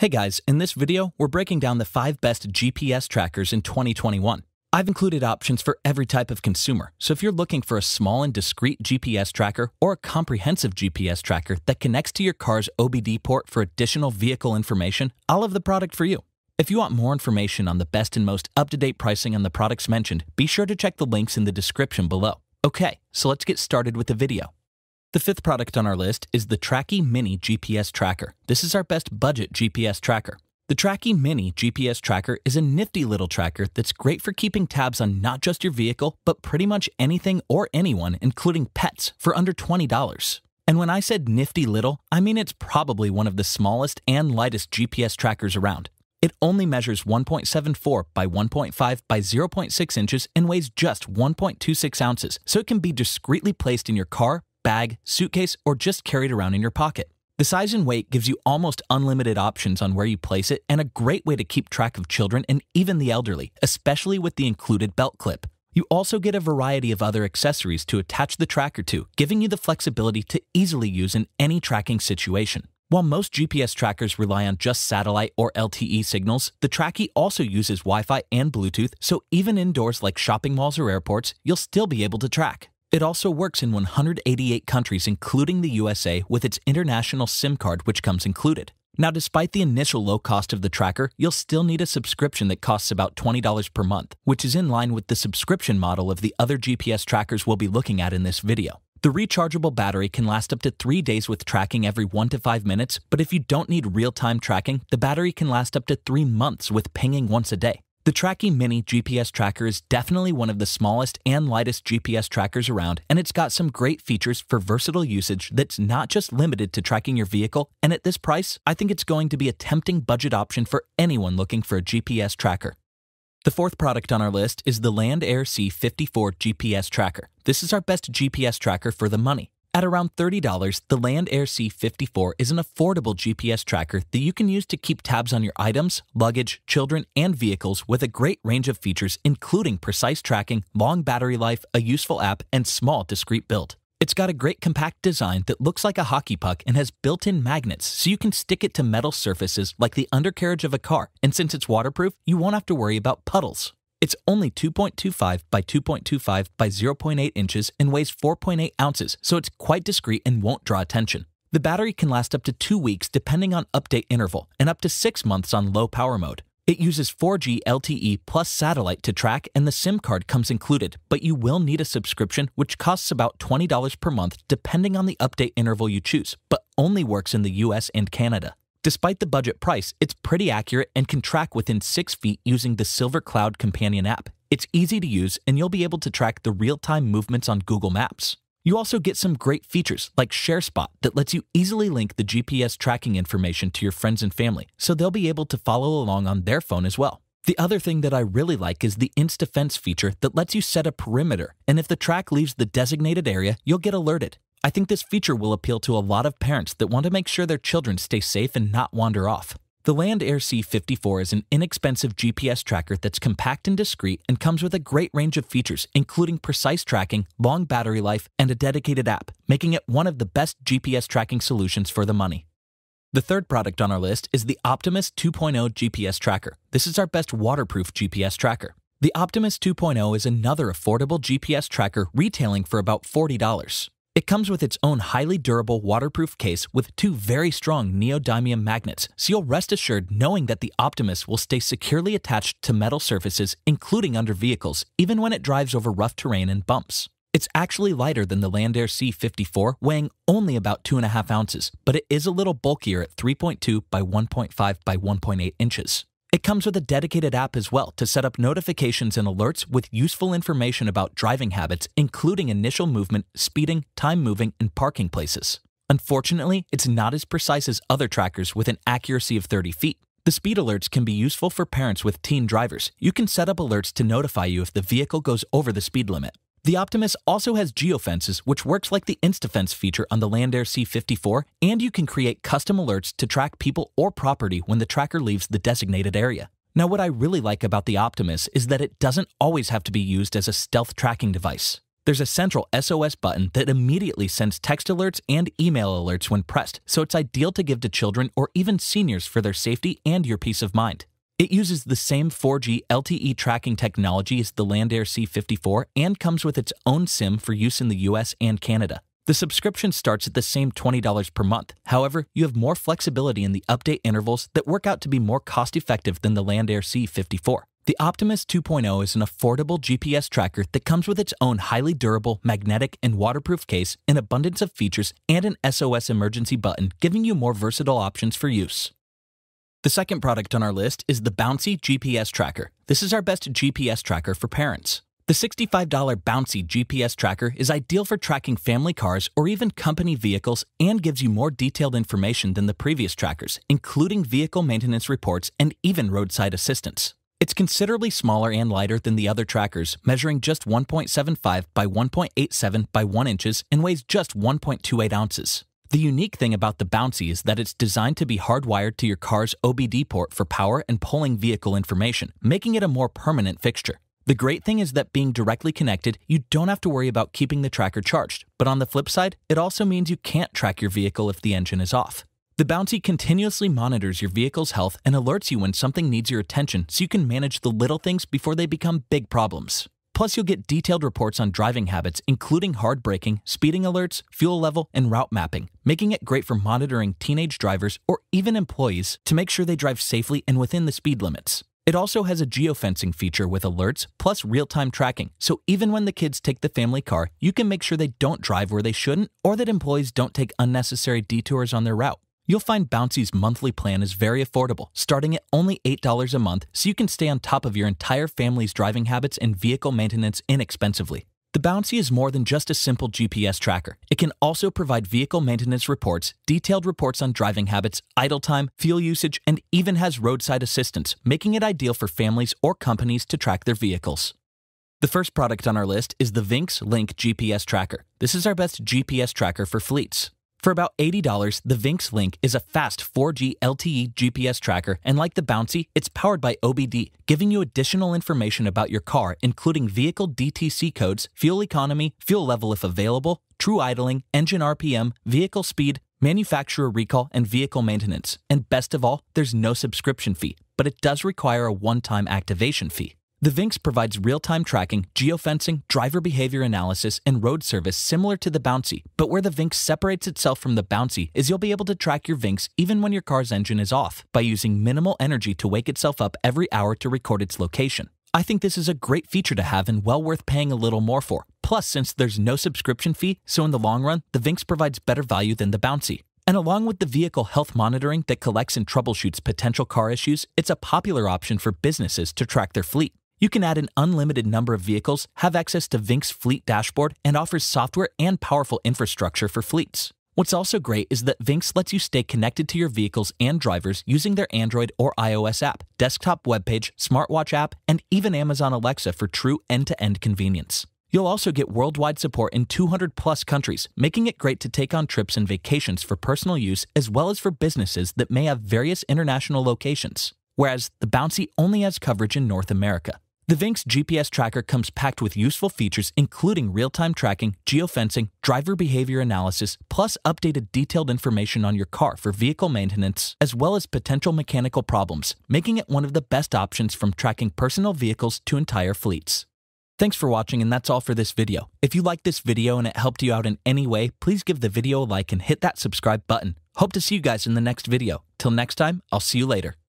Hey guys, in this video, we're breaking down the 5 best GPS trackers in 2021. I've included options for every type of consumer, so if you're looking for a small and discreet GPS tracker or a comprehensive GPS tracker that connects to your car's OBD port for additional vehicle information, I'll have the product for you. If you want more information on the best and most up-to-date pricing on the products mentioned, be sure to check the links in the description below. Okay, so let's get started with the video. The fifth product on our list is the Tracky Mini GPS Tracker. This is our best budget GPS tracker. The Tracky Mini GPS Tracker is a nifty little tracker that's great for keeping tabs on not just your vehicle, but pretty much anything or anyone, including pets, for under $20. And when I said nifty little, I mean it's probably one of the smallest and lightest GPS trackers around. It only measures 1.74 by 1.5 by 0.6 inches and weighs just 1.26 ounces, so it can be discreetly placed in your car, bag, suitcase, or just carry it around in your pocket. The size and weight gives you almost unlimited options on where you place it and a great way to keep track of children and even the elderly, especially with the included belt clip. You also get a variety of other accessories to attach the tracker to, giving you the flexibility to easily use in any tracking situation. While most GPS trackers rely on just satellite or LTE signals, the Tracky also uses Wi Fi and Bluetooth, so even indoors like shopping malls or airports, you'll still be able to track. It also works in 188 countries, including the USA, with its international SIM card, which comes included. Now, despite the initial low cost of the tracker, you'll still need a subscription that costs about $20 per month, which is in line with the subscription model of the other GPS trackers we'll be looking at in this video. The rechargeable battery can last up to 3 days with tracking every 1 to 5 minutes, but if you don't need real-time tracking, the battery can last up to 3 months with pinging once a day. The Tracky Mini GPS tracker is definitely one of the smallest and lightest GPS trackers around, and it's got some great features for versatile usage that's not just limited to tracking your vehicle. And at this price, I think it's going to be a tempting budget option for anyone looking for a GPS tracker. The fourth product on our list is the Land Air C54 GPS tracker. This is our best GPS tracker for the money. At around $30, the Land Air C54 is an affordable GPS tracker that you can use to keep tabs on your items, luggage, children, and vehicles with a great range of features, including precise tracking, long battery life, a useful app, and small, discreet build. It's got a great compact design that looks like a hockey puck and has built in magnets so you can stick it to metal surfaces like the undercarriage of a car. And since it's waterproof, you won't have to worry about puddles. It's only 2.25 by 2.25 by 0.8 inches and weighs 4.8 ounces, so it's quite discreet and won't draw attention. The battery can last up to two weeks depending on update interval and up to six months on low power mode. It uses 4G LTE plus satellite to track, and the SIM card comes included, but you will need a subscription, which costs about $20 per month depending on the update interval you choose, but only works in the US and Canada. Despite the budget price, it's pretty accurate and can track within 6 feet using the Silver Cloud companion app. It's easy to use, and you'll be able to track the real time movements on Google Maps. You also get some great features like ShareSpot that lets you easily link the GPS tracking information to your friends and family, so they'll be able to follow along on their phone as well. The other thing that I really like is the InstaFence feature that lets you set a perimeter, and if the track leaves the designated area, you'll get alerted. I think this feature will appeal to a lot of parents that want to make sure their children stay safe and not wander off. The Land Air C54 is an inexpensive GPS tracker that's compact and discreet and comes with a great range of features, including precise tracking, long battery life, and a dedicated app, making it one of the best GPS tracking solutions for the money. The third product on our list is the Optimus 2.0 GPS Tracker. This is our best waterproof GPS tracker. The Optimus 2.0 is another affordable GPS tracker retailing for about $40. It comes with its own highly durable waterproof case with two very strong neodymium magnets, so you'll rest assured knowing that the Optimus will stay securely attached to metal surfaces, including under vehicles, even when it drives over rough terrain and bumps. It's actually lighter than the Landair C54, weighing only about 2.5 ounces, but it is a little bulkier at 3.2 by 1.5 by 1.8 inches. It comes with a dedicated app as well to set up notifications and alerts with useful information about driving habits, including initial movement, speeding, time moving, and parking places. Unfortunately, it's not as precise as other trackers with an accuracy of 30 feet. The speed alerts can be useful for parents with teen drivers. You can set up alerts to notify you if the vehicle goes over the speed limit. The Optimus also has geofences, which works like the InstaFence feature on the Landair C54, and you can create custom alerts to track people or property when the tracker leaves the designated area. Now, what I really like about the Optimus is that it doesn't always have to be used as a stealth tracking device. There's a central SOS button that immediately sends text alerts and email alerts when pressed, so it's ideal to give to children or even seniors for their safety and your peace of mind. It uses the same 4G LTE tracking technology as the Landair C54 and comes with its own SIM for use in the US and Canada. The subscription starts at the same $20 per month. However, you have more flexibility in the update intervals that work out to be more cost effective than the Landair C54. The Optimus 2.0 is an affordable GPS tracker that comes with its own highly durable, magnetic, and waterproof case, an abundance of features, and an SOS emergency button, giving you more versatile options for use. The second product on our list is the Bouncy GPS Tracker. This is our best GPS tracker for parents. The $65 Bouncy GPS tracker is ideal for tracking family cars or even company vehicles and gives you more detailed information than the previous trackers, including vehicle maintenance reports and even roadside assistance. It's considerably smaller and lighter than the other trackers, measuring just 1.75 by 1.87 by 1 inches and weighs just 1.28 ounces. The unique thing about the Bouncy is that it's designed to be hardwired to your car's OBD port for power and pulling vehicle information, making it a more permanent fixture. The great thing is that being directly connected, you don't have to worry about keeping the tracker charged, but on the flip side, it also means you can't track your vehicle if the engine is off. The Bouncy continuously monitors your vehicle's health and alerts you when something needs your attention so you can manage the little things before they become big problems. Plus, you'll get detailed reports on driving habits, including hard braking, speeding alerts, fuel level, and route mapping, making it great for monitoring teenage drivers or even employees to make sure they drive safely and within the speed limits. It also has a geofencing feature with alerts plus real time tracking, so even when the kids take the family car, you can make sure they don't drive where they shouldn't or that employees don't take unnecessary detours on their route. You'll find Bouncy's monthly plan is very affordable, starting at only $8 a month, so you can stay on top of your entire family's driving habits and vehicle maintenance inexpensively. The Bouncy is more than just a simple GPS tracker. It can also provide vehicle maintenance reports, detailed reports on driving habits, idle time, fuel usage, and even has roadside assistance, making it ideal for families or companies to track their vehicles. The first product on our list is the Vinx Link GPS Tracker. This is our best GPS tracker for fleets. For about $80, the Vinx Link is a fast 4G LTE GPS tracker, and like the Bouncy, it's powered by OBD, giving you additional information about your car, including vehicle DTC codes, fuel economy, fuel level if available, true idling, engine RPM, vehicle speed, manufacturer recall, and vehicle maintenance. And best of all, there's no subscription fee, but it does require a one time activation fee. The Vinx provides real-time tracking, geofencing, driver behavior analysis, and road service similar to the Bouncy, but where the Vinx separates itself from the Bouncy is you'll be able to track your Vinx even when your car's engine is off by using minimal energy to wake itself up every hour to record its location. I think this is a great feature to have and well worth paying a little more for. Plus, since there's no subscription fee, so in the long run, the Vinx provides better value than the Bouncy. And along with the vehicle health monitoring that collects and troubleshoots potential car issues, it's a popular option for businesses to track their fleet. You can add an unlimited number of vehicles, have access to Vink's fleet dashboard, and offers software and powerful infrastructure for fleets. What's also great is that Vinx lets you stay connected to your vehicles and drivers using their Android or iOS app, desktop webpage, smartwatch app, and even Amazon Alexa for true end to end convenience. You'll also get worldwide support in 200 plus countries, making it great to take on trips and vacations for personal use as well as for businesses that may have various international locations, whereas the Bouncy only has coverage in North America. The Vinx GPS tracker comes packed with useful features including real-time tracking, geofencing, driver behavior analysis, plus updated detailed information on your car for vehicle maintenance, as well as potential mechanical problems, making it one of the best options from tracking personal vehicles to entire fleets. Thanks for watching and that's all for this video. If you liked this video and it helped you out in any way, please give the video a like and hit that subscribe button. Hope to see you guys in the next video. Till next time, I'll see you later.